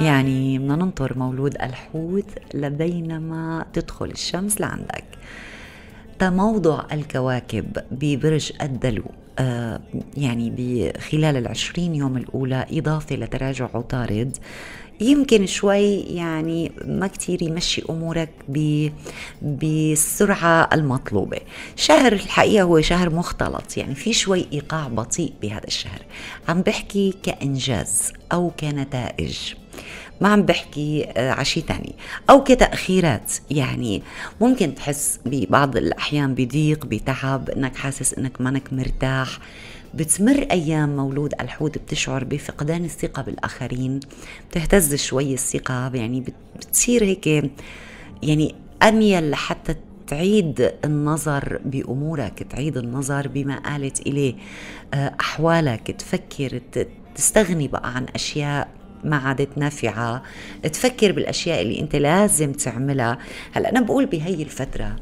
يعني بدنا ننطر مولود الحوت لبينما تدخل الشمس لعندك تموضع الكواكب ببرج الدلو آه يعني بخلال العشرين يوم الأولى إضافة لتراجع عطارد يمكن شوي يعني ما كتير يمشي أمورك بالسرعة المطلوبة شهر الحقيقة هو شهر مختلط يعني في شوي إيقاع بطيء بهذا الشهر عم بحكي كإنجاز أو كنتائج ما عم بحكي آه، على شيء ثاني او كتاخيرات يعني ممكن تحس ببعض الاحيان بضيق بتعب انك حاسس انك مانك مرتاح بتمر أيام مولود الحوت بتشعر بفقدان الثقة بالآخرين بتهتز شوي الثقة يعني بتصير هيك يعني أميل لحتى تعيد النظر بأمورك تعيد النظر بما قالت إليه آه، أحوالك تفكر تستغني بقى عن أشياء ما عادت نافعة تفكر بالأشياء اللي أنت لازم تعملها هلأ أنا بقول بهي الفترة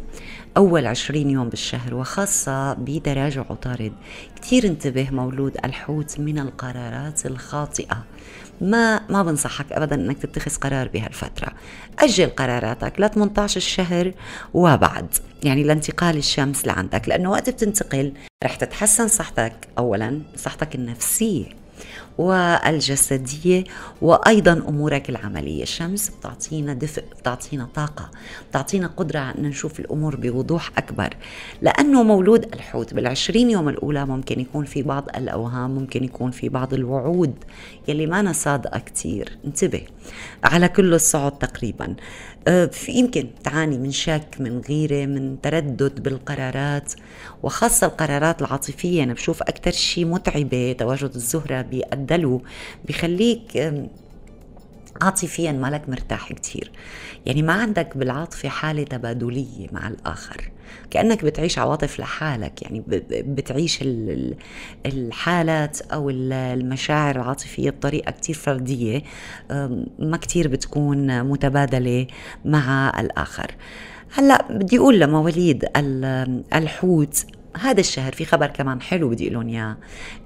أول عشرين يوم بالشهر وخاصة بتراجع عطارد كتير انتبه مولود الحوت من القرارات الخاطئة ما ما بنصحك ابدا انك تتخذ قرار بهالفتره اجل قراراتك ل 18 الشهر وبعد يعني لانتقال الشمس لعندك لانه وقت بتنتقل رح تتحسن صحتك اولا صحتك النفسيه والجسدية وأيضا أمورك العملية الشمس بتعطينا دفء بتعطينا طاقة بتعطينا قدرة أن نشوف الأمور بوضوح أكبر لأنه مولود الحوت بالعشرين يوم الأولى ممكن يكون في بعض الأوهام ممكن يكون في بعض الوعود يلي ما صادقة كتير انتبه على كل الصعود تقريبا أه، في يمكن تعاني من شك من غيرة من تردد بالقرارات وخاصة القرارات العاطفية أنا بشوف أكثر شيء متعبة تواجد الزهرة بيقدم الدلو بخليك عاطفيا مالك مرتاح كتير يعني ما عندك بالعاطفة حالة تبادلية مع الآخر كأنك بتعيش عواطف لحالك يعني بتعيش الحالات أو المشاعر العاطفية بطريقة كتير فردية ما كتير بتكون متبادلة مع الآخر هلأ بدي أقول لمواليد الحوت هذا الشهر في خبر كمان حلو بدي اقول اياه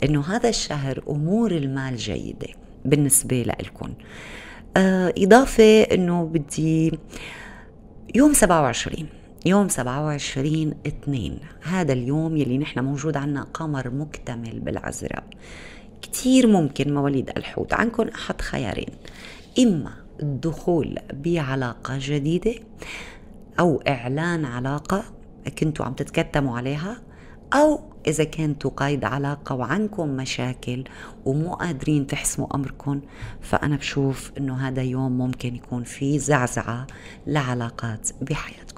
انه هذا الشهر امور المال جيده بالنسبه لكم آه اضافه انه بدي يوم 27 يوم 27 2 هذا اليوم يلي نحن موجود عنا قمر مكتمل بالعذراء كتير ممكن مواليد الحوت عنكم أحد خيارين إما الدخول بعلاقة جديدة أو إعلان علاقة كنتوا عم تتكتموا عليها أو إذا كنتوا قايد علاقة وعنكم مشاكل ومو قادرين تحسموا أمركم فأنا بشوف إنه هذا يوم ممكن يكون فيه زعزعة لعلاقات بحياتكم